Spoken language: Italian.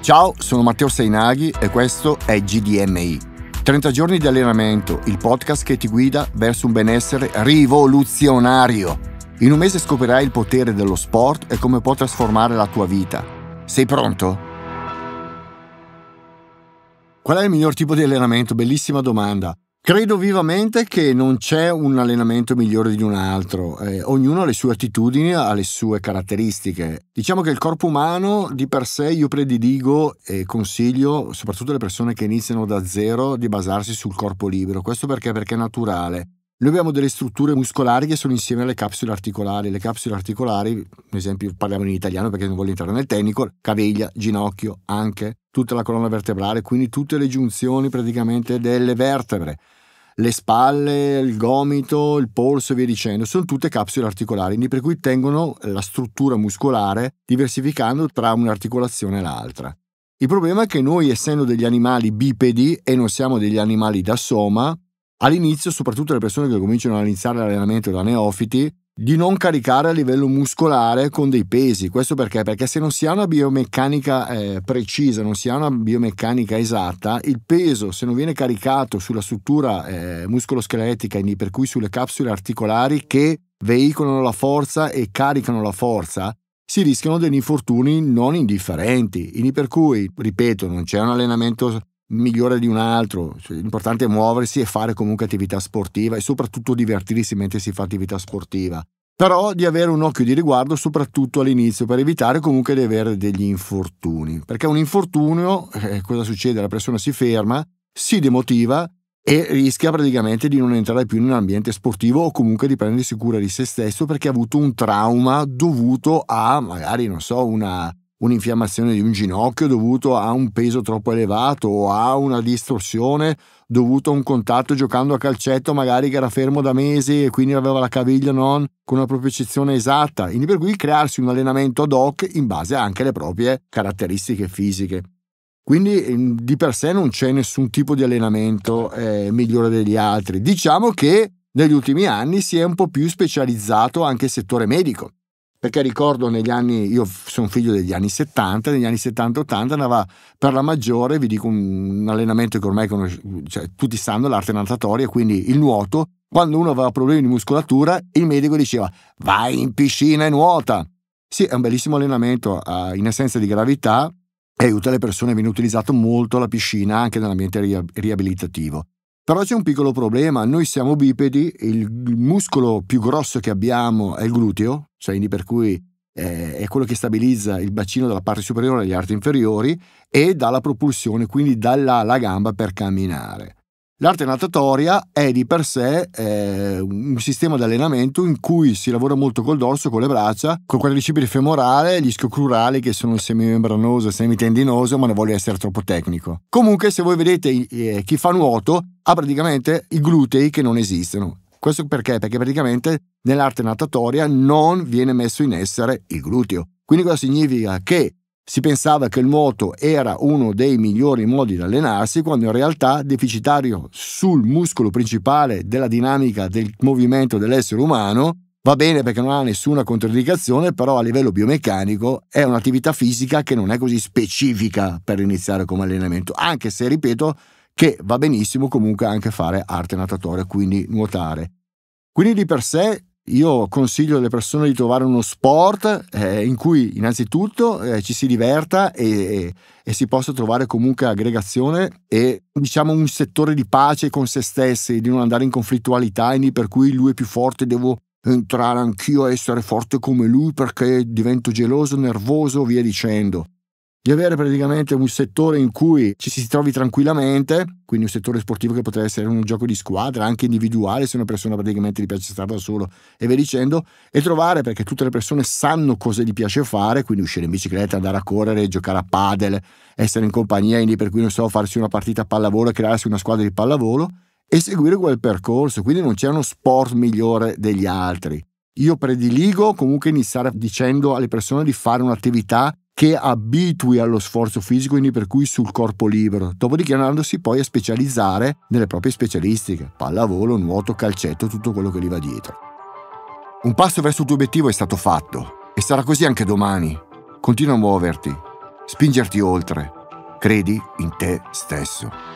Ciao, sono Matteo Seinaghi e questo è GDMI. 30 giorni di allenamento, il podcast che ti guida verso un benessere rivoluzionario. In un mese scoprirai il potere dello sport e come può trasformare la tua vita. Sei pronto? Qual è il miglior tipo di allenamento? Bellissima domanda. Credo vivamente che non c'è un allenamento migliore di un altro, eh, ognuno ha le sue attitudini, ha le sue caratteristiche. Diciamo che il corpo umano di per sé io prediligo e consiglio, soprattutto alle persone che iniziano da zero, di basarsi sul corpo libero. Questo perché? Perché è naturale. Noi abbiamo delle strutture muscolari che sono insieme alle capsule articolari. Le capsule articolari, ad esempio, parliamo in italiano perché non voglio entrare nel tecnico, caviglia, ginocchio, anche, tutta la colonna vertebrale, quindi tutte le giunzioni praticamente delle vertebre le spalle, il gomito, il polso e via dicendo, sono tutte capsule articolari, quindi per cui tengono la struttura muscolare diversificando tra un'articolazione e l'altra. Il problema è che noi, essendo degli animali bipedi e non siamo degli animali da soma, all'inizio, soprattutto le persone che cominciano a iniziare l'allenamento da neofiti, di non caricare a livello muscolare con dei pesi. Questo perché? Perché se non si ha una biomeccanica eh, precisa, non si ha una biomeccanica esatta, il peso se non viene caricato sulla struttura eh, muscoloscheletica, quindi per cui sulle capsule articolari che veicolano la forza e caricano la forza, si rischiano degli infortuni non indifferenti, per cui, ripeto, non c'è un allenamento migliore di un altro, cioè, l'importante è muoversi e fare comunque attività sportiva e soprattutto divertirsi mentre si fa attività sportiva, però di avere un occhio di riguardo soprattutto all'inizio per evitare comunque di avere degli infortuni, perché un infortunio, eh, cosa succede? La persona si ferma, si demotiva e rischia praticamente di non entrare più in un ambiente sportivo o comunque di prendersi cura di se stesso perché ha avuto un trauma dovuto a magari, non so, una un'infiammazione di un ginocchio dovuto a un peso troppo elevato o a una distorsione dovuta a un contatto giocando a calcetto magari che era fermo da mesi e quindi aveva la caviglia non con una propriocezione esatta, quindi per cui crearsi un allenamento ad hoc in base anche alle proprie caratteristiche fisiche. Quindi ehm, di per sé non c'è nessun tipo di allenamento eh, migliore degli altri. Diciamo che negli ultimi anni si è un po' più specializzato anche il settore medico perché ricordo negli anni, io sono figlio degli anni 70, negli anni 70-80 andava per la maggiore, vi dico un allenamento che ormai conosce, cioè, tutti sanno, l'arte natatoria, quindi il nuoto, quando uno aveva problemi di muscolatura il medico diceva vai in piscina e nuota. Sì, è un bellissimo allenamento in assenza di gravità e aiuta le persone, viene utilizzato molto la piscina anche nell'ambiente riabilitativo. Però c'è un piccolo problema, noi siamo bipedi, il muscolo più grosso che abbiamo è il gluteo, cioè quindi per cui eh, è quello che stabilizza il bacino dalla parte superiore agli arti inferiori e dà la propulsione, quindi dalla la gamba per camminare. L'arte natatoria è di per sé eh, un sistema di allenamento in cui si lavora molto col dorso, con le braccia, con col quadricipite femorale, gli scocrurali che sono il semimembranoso semitendinoso, ma non voglio essere troppo tecnico. Comunque, se voi vedete eh, chi fa nuoto, ha praticamente i glutei che non esistono. Questo perché? Perché praticamente nell'arte natatoria non viene messo in essere il gluteo. Quindi cosa significa? Che si pensava che il nuoto era uno dei migliori modi di allenarsi, quando in realtà deficitario sul muscolo principale della dinamica del movimento dell'essere umano, va bene perché non ha nessuna controindicazione, però a livello biomeccanico è un'attività fisica che non è così specifica per iniziare come allenamento, anche se, ripeto, che va benissimo comunque anche fare arte natatoria, quindi nuotare. Quindi di per sé io consiglio alle persone di trovare uno sport eh, in cui innanzitutto eh, ci si diverta e, e, e, si possa trovare comunque aggregazione e diciamo un settore di pace con se stessi, di non andare in conflittualità, per cui lui è più forte, devo entrare anch'io a essere forte come lui perché divento geloso, nervoso, via dicendo di avere praticamente un settore in cui ci si trovi tranquillamente, quindi un settore sportivo che potrebbe essere un gioco di squadra, anche individuale, se una persona praticamente gli piace stare da solo e via dicendo, e trovare, perché tutte le persone sanno cosa gli piace fare, quindi uscire in bicicletta, andare a correre, giocare a padel, essere in compagnia, quindi per cui non so, farsi una partita a pallavolo, crearsi una squadra di pallavolo e seguire quel percorso, quindi non c'è uno sport migliore degli altri. Io prediligo comunque iniziare dicendo alle persone di fare un'attività che abitui allo sforzo fisico, quindi per cui sul corpo libero, dopodiché andandosi poi a specializzare nelle proprie specialistiche, pallavolo, nuoto, calcetto, tutto quello che gli va dietro. Un passo verso il tuo obiettivo è stato fatto e sarà così anche domani. Continua a muoverti, spingerti oltre. Credi in te stesso.